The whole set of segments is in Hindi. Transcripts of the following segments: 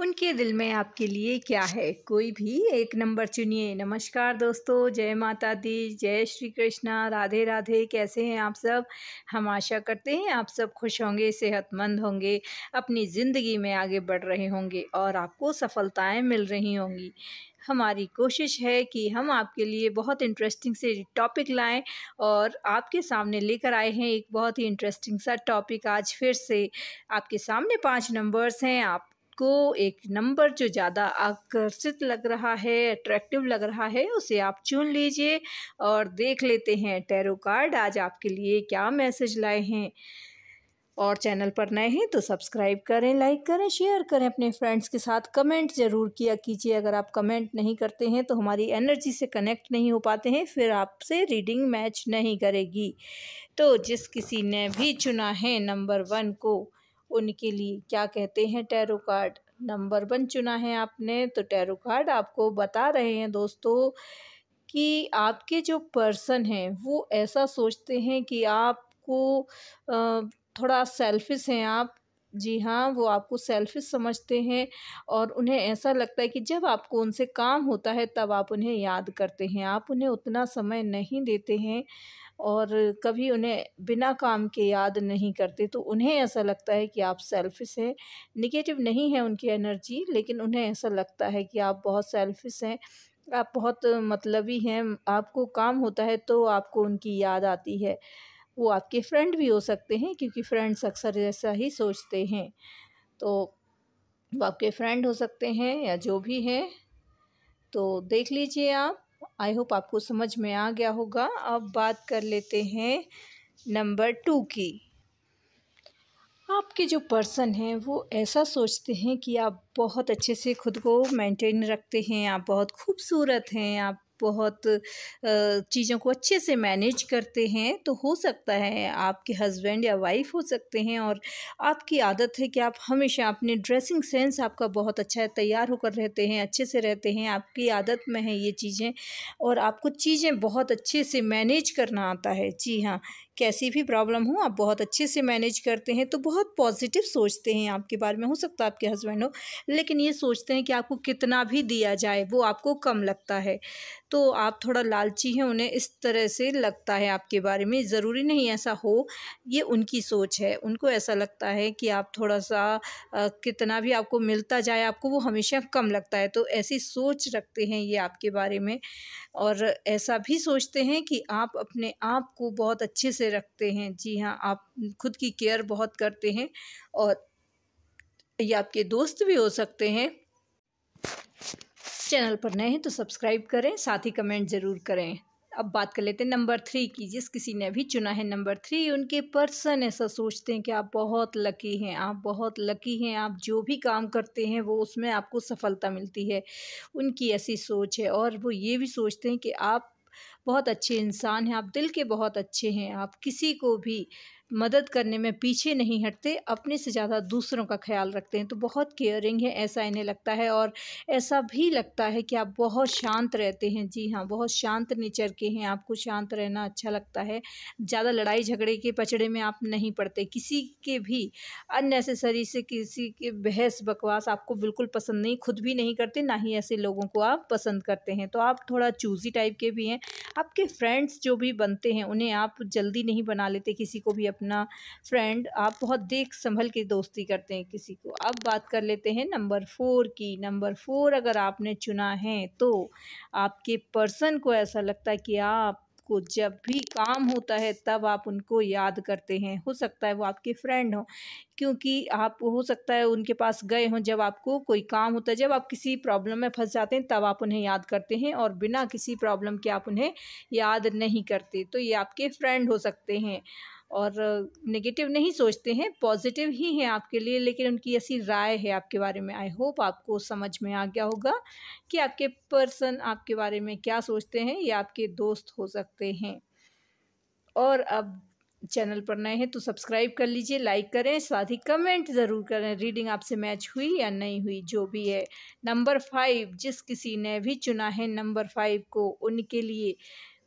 उनके दिल में आपके लिए क्या है कोई भी एक नंबर चुनिए नमस्कार दोस्तों जय माता दी जय श्री कृष्णा राधे राधे कैसे हैं आप सब हम आशा करते हैं आप सब खुश होंगे सेहतमंद होंगे अपनी ज़िंदगी में आगे बढ़ रहे होंगे और आपको सफलताएं मिल रही होंगी हमारी कोशिश है कि हम आपके लिए बहुत इंटरेस्टिंग से टॉपिक लाएं और आपके सामने लेकर आए हैं एक बहुत ही इंटरेस्टिंग सा टॉपिक आज फिर से आपके सामने पांच नंबर्स हैं आप आपको एक नंबर जो ज़्यादा आकर्षित लग रहा है अट्रैक्टिव लग रहा है उसे आप चुन लीजिए और देख लेते हैं टैरो कार्ड आज आपके लिए क्या मैसेज लाए हैं और चैनल पर नए हैं तो सब्सक्राइब करें लाइक करें शेयर करें अपने फ्रेंड्स के साथ कमेंट ज़रूर किया कीजिए अगर आप कमेंट नहीं करते हैं तो हमारी एनर्जी से कनेक्ट नहीं हो पाते हैं फिर आपसे रीडिंग मैच नहीं करेगी तो जिस किसी ने भी चुना है नंबर वन को उनके लिए क्या कहते हैं टैरो कार्ड नंबर वन चुना है आपने तो टैरो कार्ड आपको बता रहे हैं दोस्तों कि आपके जो पर्सन हैं वो ऐसा सोचते हैं कि आपको थोड़ा सेल्फिश हैं आप जी हाँ वो आपको सेल्फिश समझते हैं और उन्हें ऐसा लगता है कि जब आपको उनसे काम होता है तब आप उन्हें याद करते हैं आप उन्हें उतना समय नहीं देते हैं और कभी उन्हें बिना काम के याद नहीं करते तो उन्हें ऐसा लगता है कि आप सेल्फिश हैं निगेटिव नहीं है उनकी एनर्जी लेकिन उन्हें ऐसा लगता है कि आप बहुत सेल्फिश हैं आप बहुत मतलबी हैं आपको काम होता है तो आपको उनकी याद आती है वो आपके फ्रेंड भी हो सकते हैं क्योंकि फ्रेंड्स अक्सर ऐसा ही सोचते हैं तो वो आपके फ्रेंड हो सकते हैं या जो भी हैं तो देख लीजिए आप आई होप आपको समझ में आ गया होगा अब बात कर लेते हैं नंबर टू की आपके जो पर्सन हैं वो ऐसा सोचते हैं कि आप बहुत अच्छे से खुद को मेंटेन रखते हैं आप बहुत खूबसूरत हैं आप बहुत चीज़ों को अच्छे से मैनेज करते हैं तो हो सकता है आपके हस्बैंड या वाइफ हो सकते हैं और आपकी आदत है कि आप हमेशा अपने ड्रेसिंग सेंस आपका बहुत अच्छा है तैयार होकर रहते हैं अच्छे से रहते हैं आपकी आदत में है ये चीज़ें और आपको चीज़ें बहुत अच्छे से मैनेज करना आता है जी हाँ कैसी भी प्रॉब्लम हो आप बहुत अच्छे से मैनेज करते हैं तो बहुत पॉजिटिव सोचते हैं आपके बारे में हो सकता है आपके हस्बैंड हो लेकिन ये सोचते हैं कि आपको कितना भी दिया जाए वो आपको कम लगता है तो आप थोड़ा लालची हैं उन्हें इस तरह से लगता है आपके बारे में ज़रूरी नहीं ऐसा हो ये उनकी सोच है उनको ऐसा लगता है कि आप थोड़ा सा आ, कितना भी आपको मिलता जाए आपको वो हमेशा कम लगता है तो ऐसी सोच रखते हैं ये आपके बारे में और ऐसा भी सोचते हैं कि आप अपने आप को बहुत अच्छे से से रखते हैं जी हाँ आप खुद की केयर बहुत करते हैं और ये आपके दोस्त भी हो सकते हैं चैनल पर नए हैं तो सब्सक्राइब करें साथ ही कमेंट ज़रूर करें अब बात कर लेते हैं नंबर थ्री की जिस किसी ने भी चुना है नंबर थ्री उनके पर्सन ऐसा सोचते हैं कि आप बहुत लकी हैं आप बहुत लकी हैं आप जो भी काम करते हैं वो उसमें आपको सफलता मिलती है उनकी ऐसी सोच है और वो ये भी सोचते हैं कि आप बहुत अच्छे इंसान हैं आप दिल के बहुत अच्छे हैं आप किसी को भी मदद करने में पीछे नहीं हटते अपने से ज़्यादा दूसरों का ख्याल रखते हैं तो बहुत केयरिंग है ऐसा इन्हें लगता है और ऐसा भी लगता है कि आप बहुत शांत रहते हैं जी हाँ बहुत शांत नेचर के हैं आपको शांत रहना अच्छा लगता है ज़्यादा लड़ाई झगड़े के पचड़े में आप नहीं पड़ते किसी के भी अननेसेसरी से किसी के बहस बकवास आपको बिल्कुल पसंद नहीं खुद भी नहीं करते ना ही ऐसे लोगों को आप पसंद करते हैं तो आप थोड़ा चूज़ी टाइप के भी हैं आपके फ्रेंड्स जो भी बनते हैं उन्हें आप जल्दी नहीं बना लेते किसी को भी अपना फ्रेंड आप बहुत देख संभल के दोस्ती करते हैं किसी को अब बात कर लेते हैं नंबर फोर की नंबर फोर अगर आपने चुना है तो आपके पर्सन को ऐसा लगता है कि आप को जब भी काम होता है तब आप उनको याद करते हैं हो सकता है वो आपके फ्रेंड हो क्योंकि आप हो सकता है उनके पास गए हों जब आपको कोई काम होता है जब आप किसी प्रॉब्लम में फंस जाते हैं तब आप उन्हें याद करते हैं और बिना किसी प्रॉब्लम के आप उन्हें याद नहीं करते तो ये आपके फ्रेंड हो सकते हैं और नेगेटिव नहीं सोचते हैं पॉजिटिव ही हैं आपके लिए लेकिन उनकी ऐसी राय है आपके बारे में आई होप आपको समझ में आ गया होगा कि आपके पर्सन आपके बारे में क्या सोचते हैं या आपके दोस्त हो सकते हैं और अब चैनल पर नए हैं तो सब्सक्राइब कर लीजिए लाइक करें साथ ही कमेंट ज़रूर करें रीडिंग आपसे मैच हुई या नहीं हुई जो भी है नंबर फाइव जिस किसी ने भी चुना है नंबर फाइव को उनके लिए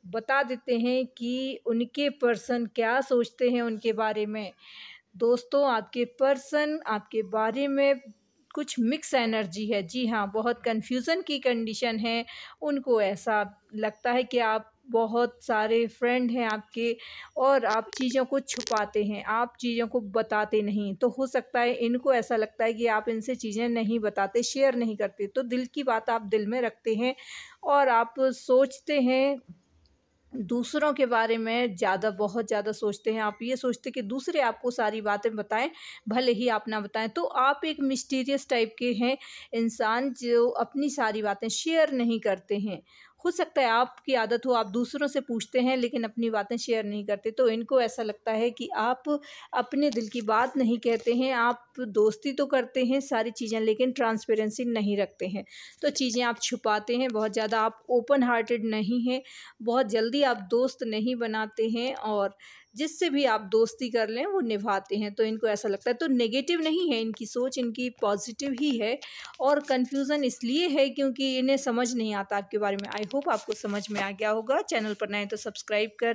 बता देते हैं कि उनके पर्सन क्या सोचते हैं उनके बारे में दोस्तों आपके पर्सन आपके बारे में कुछ मिक्स एनर्जी है जी हाँ बहुत कन्फ्यूज़न की कंडीशन है उनको ऐसा लगता है कि आप बहुत सारे फ्रेंड हैं आपके और आप चीज़ों को छुपाते हैं आप चीज़ों को बताते नहीं तो हो सकता है इनको ऐसा लगता है कि आप इनसे चीज़ें नहीं बताते शेयर नहीं करते तो दिल की बात आप दिल में रखते हैं और आप सोचते हैं दूसरों के बारे में ज़्यादा बहुत ज़्यादा सोचते हैं आप ये सोचते हैं कि दूसरे आपको सारी बातें बताएं भले ही आप ना बताएं तो आप एक मिस्टीरियस टाइप के हैं इंसान जो अपनी सारी बातें शेयर नहीं करते हैं हो सकता है आपकी आदत हो आप दूसरों से पूछते हैं लेकिन अपनी बातें शेयर नहीं करते तो इनको ऐसा लगता है कि आप अपने दिल की बात नहीं कहते हैं आप दोस्ती तो करते हैं सारी चीज़ें लेकिन ट्रांसपेरेंसी नहीं रखते हैं तो चीज़ें आप छुपाते हैं बहुत ज़्यादा आप ओपन हार्टेड नहीं हैं बहुत जल्दी आप दोस्त नहीं बनाते हैं और जिससे भी आप दोस्ती कर लें वो निभाते हैं तो इनको ऐसा लगता है तो नेगेटिव नहीं है इनकी सोच इनकी पॉजिटिव ही है और कन्फ्यूज़न इसलिए है क्योंकि इन्हें समझ नहीं आता आपके बारे में आई होप आपको समझ में आ गया होगा चैनल पर नए तो सब्सक्राइब करें